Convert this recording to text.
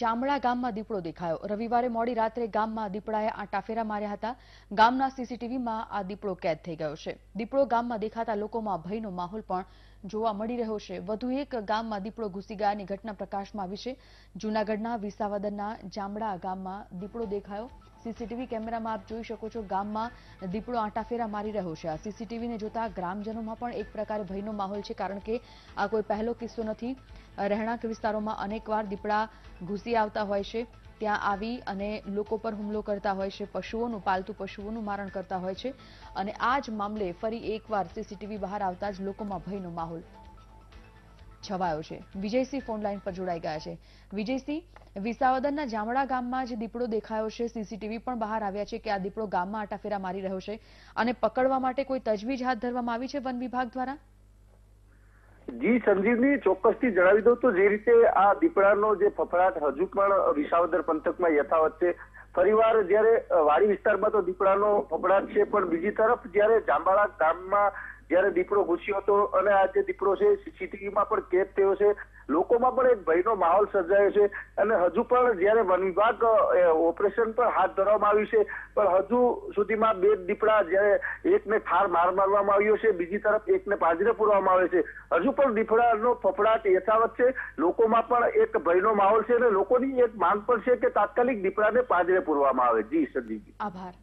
જામળા ગામમાં દીપડો દેખાયો રવિવારે મોડી રાત્રે ગામમાં દીપડાએ આંટાફેરા માર્યા હતા ગામના સીસીટીવીમાં આ દીપડો કેદ થઈ ગયો છે દીપડો ગામમાં દેખાતા લોકોમાં ભયનો માહોલ પણ જોવા મળી રહ્યો છે વધુ એક ગામમાં દીપડો ઘૂસી ગયાની ઘટના પ્રકાશમાં આવી છે જૂનાગઢના વિસાવદરના જામડા ગામમાં દીપડો દેખાયો સીસીટીવી કેમેરામાં આપ જોઈ શકો છો ગામમાં દીપડો આંટાફેરા મારી રહ્યો છે આ સીસીટીવીને જોતા ગ્રામજનોમાં પણ એક પ્રકારે ભયનો માહોલ છે કારણ કે આ કોઈ પહેલો કિસ્સો નથી રહેણાંક વિસ્તારોમાં અનેકવાર દીપડા ઘૂસી આવતા હોય છે ત્યાં આવી અને લોકો પર હુમલો કરતા હોય છે પશુઓનું પાલતુ પશુઓનું મારણ કરતા હોય છે અને આ જ મામલે ફરી એકવાર સીસીટીવી બહાર આવતા જ લોકોમાં ભયનો માહોલ છવાયો છે વિજયસિંહ ફોનલાઈન પર જોડાઈ ગયા છે વિજયસિંહ વિસાવદરના જામડા ગામમાં જે દીપડો દેખાયો છે સીસીટીવી પણ બહાર આવ્યા છે કે આ દીપડો ગામમાં આટાફેરા મારી રહ્યો છે અને પકડવા માટે કોઈ તજવીજ હાથ ધરવામાં આવી છે વન વિભાગ દ્વારા જી સંજીવની ચોક્કસથી જણાવી દઉં તો જે રીતે આ દીપડાનો જે ફફડાટ હજુ પણ વિસાવદર પંથકમાં યથાવત છે ફરીવાર જ્યારે વાડી વિસ્તારમાં તો દીપડાનો ફફડાટ છે પણ બીજી તરફ જ્યારે જાંબાળા ગામમાં જયારે દીપડો ઘૂસ્યો હતો અને આ જે દીપડો છે સીસીટીવીમાં પણ કેદ થયો છે લોકોમાં પણ એક ભયનો માહોલ સર્જાયો છે અને હજુ પણ જયારે વન વિભાગ ઓપરેશન પણ હાથ ધરવામાં આવ્યું છે પણ હજુ સુધીમાં બે દીપડા જયારે એકને ઠાર માર મારવામાં આવ્યો છે બીજી તરફ એકને પાંજરે પૂરવામાં આવે છે હજુ પણ દીપડાનો ફફડાટ યથાવત છે લોકોમાં પણ એક ભયનો માહોલ છે અને લોકોની એક માંગ પણ છે કે તાત્કાલિક દીપડાને પાંજરે પૂરવામાં આવે જી સંદીપ આભાર